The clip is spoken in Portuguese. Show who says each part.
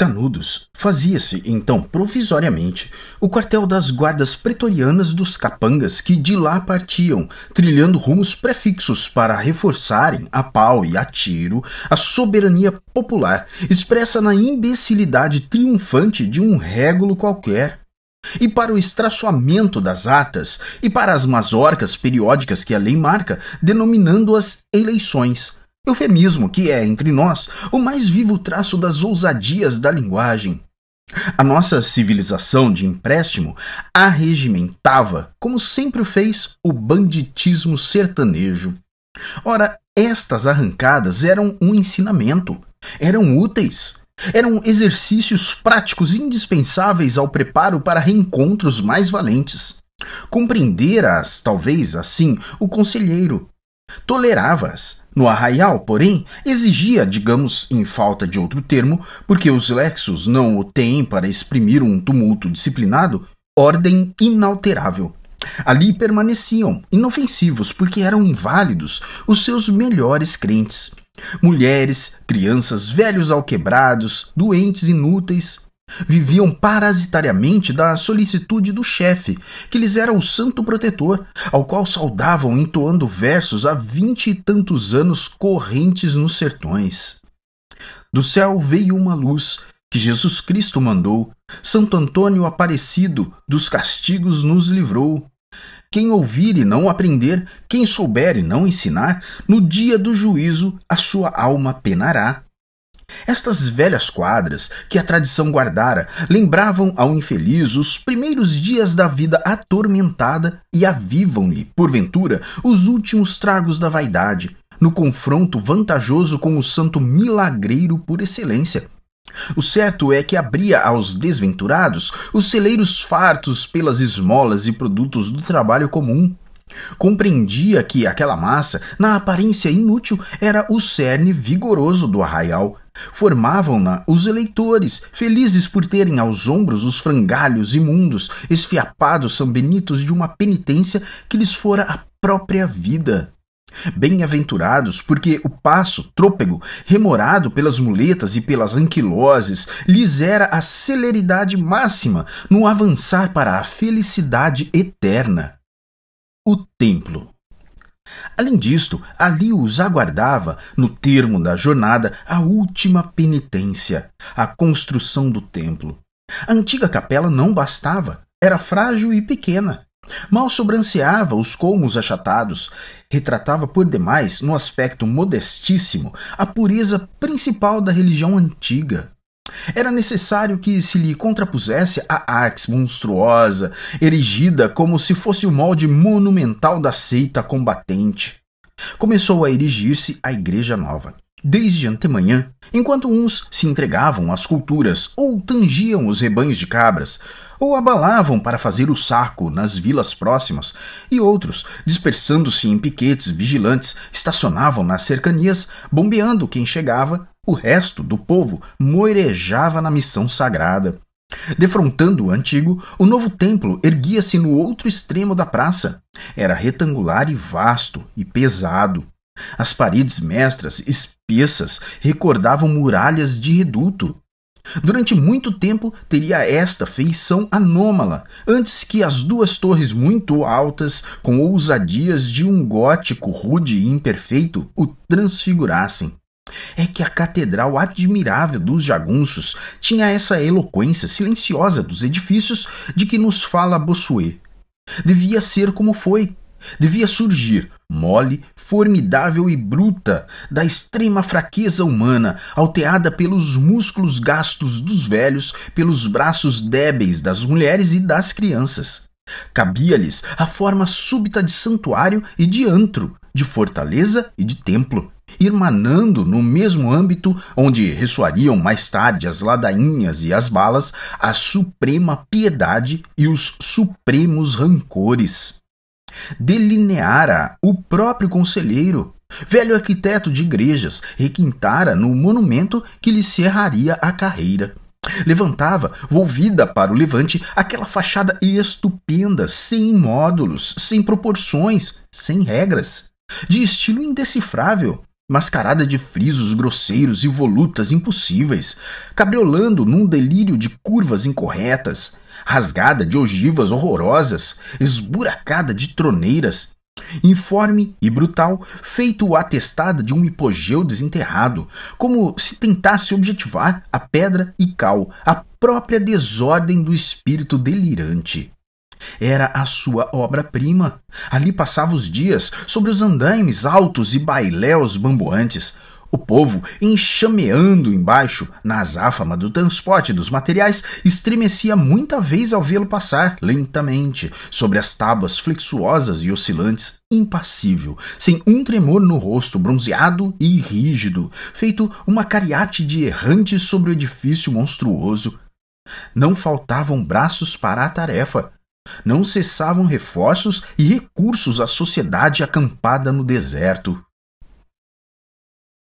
Speaker 1: Canudos fazia-se, então, provisoriamente, o quartel das guardas pretorianas dos capangas que de lá partiam, trilhando rumos prefixos para reforçarem, a pau e a tiro, a soberania popular, expressa na imbecilidade triunfante de um régulo qualquer e para o estraçoamento das atas, e para as mazorcas periódicas que a lei marca, denominando-as eleições, Eufemismo que é, entre nós, o mais vivo traço das ousadias da linguagem. A nossa civilização de empréstimo arregimentava, como sempre fez, o banditismo sertanejo. Ora, estas arrancadas eram um ensinamento, eram úteis, eram exercícios práticos indispensáveis ao preparo para reencontros mais valentes. Compreender as talvez, assim, o conselheiro, Tolerava-as. No arraial, porém, exigia, digamos em falta de outro termo, porque os lexos não o têm para exprimir um tumulto disciplinado, ordem inalterável. Ali permaneciam, inofensivos, porque eram inválidos, os seus melhores crentes. Mulheres, crianças, velhos alquebrados, doentes inúteis, Viviam parasitariamente da solicitude do chefe, que lhes era o santo protetor, ao qual saudavam entoando versos há vinte e tantos anos correntes nos sertões. Do céu veio uma luz que Jesus Cristo mandou, Santo Antônio Aparecido dos castigos nos livrou. Quem ouvir e não aprender, quem souber e não ensinar, no dia do juízo a sua alma penará. Estas velhas quadras, que a tradição guardara, lembravam ao infeliz os primeiros dias da vida atormentada e avivam-lhe, porventura, os últimos tragos da vaidade, no confronto vantajoso com o santo milagreiro por excelência. O certo é que abria aos desventurados os celeiros fartos pelas esmolas e produtos do trabalho comum, Compreendia que aquela massa, na aparência inútil, era o cerne vigoroso do arraial. Formavam-na os eleitores, felizes por terem aos ombros os frangalhos imundos, esfiapados são benitos de uma penitência que lhes fora a própria vida. Bem-aventurados, porque o passo, trôpego, remorado pelas muletas e pelas anquiloses, lhes era a celeridade máxima no avançar para a felicidade eterna o templo. Além disto, ali os aguardava, no termo da jornada, a última penitência, a construção do templo. A antiga capela não bastava, era frágil e pequena. Mal sobranceava os colmos achatados, retratava por demais, no aspecto modestíssimo, a pureza principal da religião antiga. Era necessário que se lhe contrapusesse a Ax monstruosa, erigida como se fosse o molde monumental da seita combatente. Começou a erigir-se a Igreja Nova. Desde antemanhã, enquanto uns se entregavam às culturas ou tangiam os rebanhos de cabras, ou abalavam para fazer o saco nas vilas próximas, e outros, dispersando-se em piquetes vigilantes, estacionavam nas cercanias, bombeando quem chegava, o resto do povo moerejava na missão sagrada. Defrontando o antigo, o novo templo erguia-se no outro extremo da praça. Era retangular e vasto e pesado. As paredes mestras, espessas, recordavam muralhas de reduto. Durante muito tempo teria esta feição anômala, antes que as duas torres muito altas, com ousadias de um gótico rude e imperfeito, o transfigurassem. É que a catedral admirável dos jagunços tinha essa eloquência silenciosa dos edifícios de que nos fala Bossuet. Devia ser como foi, devia surgir, mole, formidável e bruta, da extrema fraqueza humana, alteada pelos músculos gastos dos velhos, pelos braços débeis das mulheres e das crianças. Cabia-lhes a forma súbita de santuário e de antro, de fortaleza e de templo, irmanando no mesmo âmbito onde ressoariam mais tarde as ladainhas e as balas, a suprema piedade e os supremos rancores delineara o próprio conselheiro, velho arquiteto de igrejas, requintara no monumento que lhe cerraria a carreira. Levantava, volvida para o levante, aquela fachada estupenda, sem módulos, sem proporções, sem regras, de estilo indecifrável, mascarada de frisos grosseiros e volutas impossíveis, cabriolando num delírio de curvas incorretas, rasgada de ogivas horrorosas, esburacada de troneiras, informe e brutal, feito o atestado de um hipogeu desenterrado, como se tentasse objetivar a pedra e cal, a própria desordem do espírito delirante. Era a sua obra-prima. Ali passava os dias, sobre os andaimes altos e bailéus bamboantes, o povo, enxameando embaixo, na azáfama do transporte dos materiais, estremecia muita vez ao vê-lo passar, lentamente, sobre as tábuas flexuosas e oscilantes, impassível, sem um tremor no rosto bronzeado e rígido, feito uma cariátide errante sobre o edifício monstruoso. Não faltavam braços para a tarefa. Não cessavam reforços e recursos à sociedade acampada no deserto.